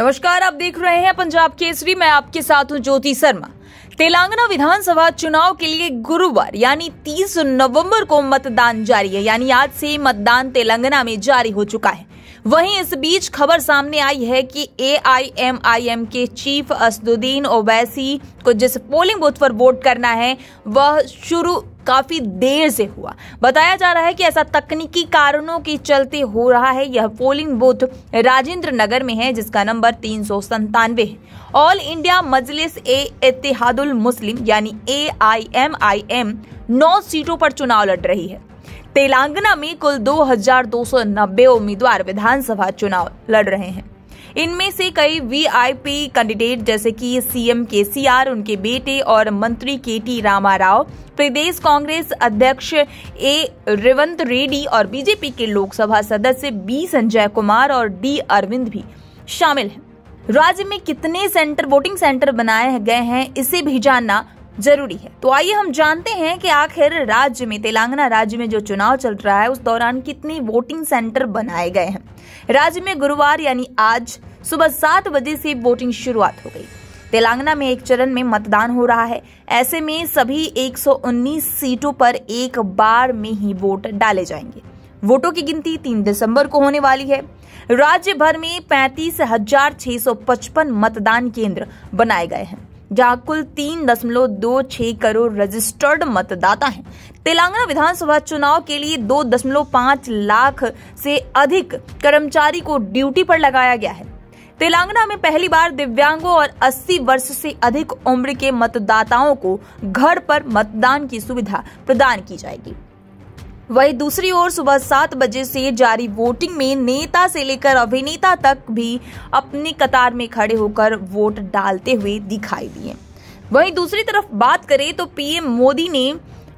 नमस्कार आप देख रहे हैं पंजाब केसरी मैं आपके साथ हूं ज्योति शर्मा तेलंगाना विधानसभा चुनाव के लिए गुरुवार यानी 30 नवंबर को मतदान जारी है यानी आज से मतदान तेलंगाना में जारी हो चुका है वहीं इस बीच खबर सामने आई है कि एआईएमआईएम के चीफ असदुद्दीन ओवैसी को जिस पोलिंग बूथ पर वोट करना है वह शुरू काफी देर से हुआ बताया जा रहा है कि ऐसा तकनीकी कारणों के चलते हो रहा है यह पोलिंग बूथ राजेंद्र नगर में है जिसका नंबर तीन सौ संतानवे है ऑल इंडिया मजलिस ए इतिहादुल मुस्लिम यानी A I am I am नौ सीटों पर चुनाव लड़ रही है तेलंगाना में कुल 2,290 उम्मीदवार विधानसभा चुनाव लड़ रहे हैं इनमें से कई वीआईपी कैंडिडेट जैसे कि सीएम केसीआर उनके बेटे और मंत्री के टी रामा राव प्रदेश कांग्रेस अध्यक्ष ए रेवंत रेड्डी और बीजेपी के लोकसभा सदस्य बी संजय कुमार और डी अरविंद भी शामिल हैं राज्य में कितने सेंटर वोटिंग सेंटर बनाए गए हैं इसे भी जानना जरूरी है तो आइए हम जानते हैं कि आखिर राज्य में तेलंगाना राज्य में जो चुनाव चल रहा है उस दौरान कितने वोटिंग सेंटर बनाए गए हैं राज्य में गुरुवार यानी आज सुबह सात बजे से वोटिंग शुरुआत हो गई तेलंगाना में एक चरण में मतदान हो रहा है ऐसे में सभी 119 सीटों पर एक बार में ही वोट डाले जाएंगे वोटों की गिनती 3 दिसंबर को होने वाली है राज्य भर में पैंतीस मतदान केंद्र बनाए गए हैं जहां कुल तीन दशमलव दो छह करोड़ रजिस्टर्ड मतदाता हैं। तेलंगाना विधानसभा चुनाव के लिए दो दशमलव पाँच लाख से अधिक कर्मचारी को ड्यूटी पर लगाया गया है तेलंगाना में पहली बार दिव्यांगों और 80 वर्ष से अधिक उम्र के मतदाताओं को घर पर मतदान की सुविधा प्रदान की जाएगी वहीं दूसरी ओर सुबह सात बजे से जारी वोटिंग में नेता से लेकर अभिनेता तक भी अपनी कतार में खड़े होकर वोट डालते हुए दिखाई दिए वहीं दूसरी तरफ बात करें तो पीएम मोदी ने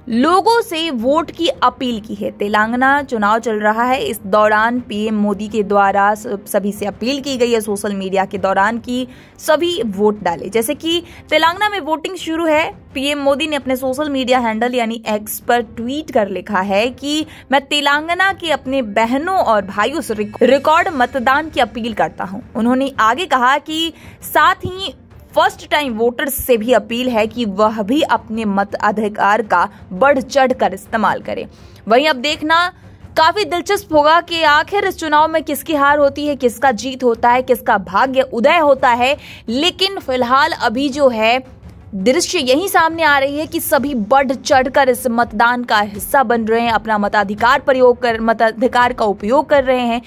लोगों से वोट की अपील की है तेलंगाना चुनाव चल रहा है इस दौरान पीएम मोदी के द्वारा सभी से अपील की गई है सोशल मीडिया के दौरान कि सभी वोट डाले जैसे कि तेलंगाना में वोटिंग शुरू है पीएम मोदी ने अपने सोशल मीडिया हैंडल यानी एक्स पर ट्वीट कर लिखा है कि मैं तेलंगाना के अपने बहनों और भाइयों से रिकॉर्ड मतदान की अपील करता हूं उन्होंने आगे कहा कि साथ ही फर्स्ट टाइम वोटर्स से भी अपील है कि वह भी अपने मत अधिकार का बढ़ चढ़ कर इस्तेमाल करें वहीं अब देखना काफी दिलचस्प होगा कि आखिर इस चुनाव में किसकी हार होती है किसका जीत होता है किसका भाग्य उदय होता है लेकिन फिलहाल अभी जो है दृश्य यही सामने आ रही है कि सभी बढ़ चढ़कर इस मतदान का हिस्सा बन रहे हैं अपना मताधिकार प्रयोग कर मताधिकार का उपयोग कर रहे हैं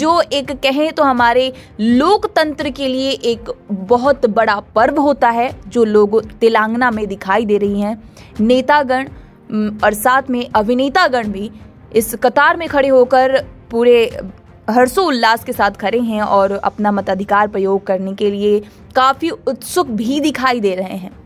जो एक कहें तो हमारे लोकतंत्र के लिए एक बहुत बड़ा पर्व होता है जो लोग तेलंगाना में दिखाई दे रही हैं नेतागण और साथ में अभिनेतागण भी इस कतार में खड़े होकर पूरे हर्षोल्लास के साथ खड़े हैं और अपना मताधिकार प्रयोग करने के लिए काफ़ी उत्सुक भी दिखाई दे रहे हैं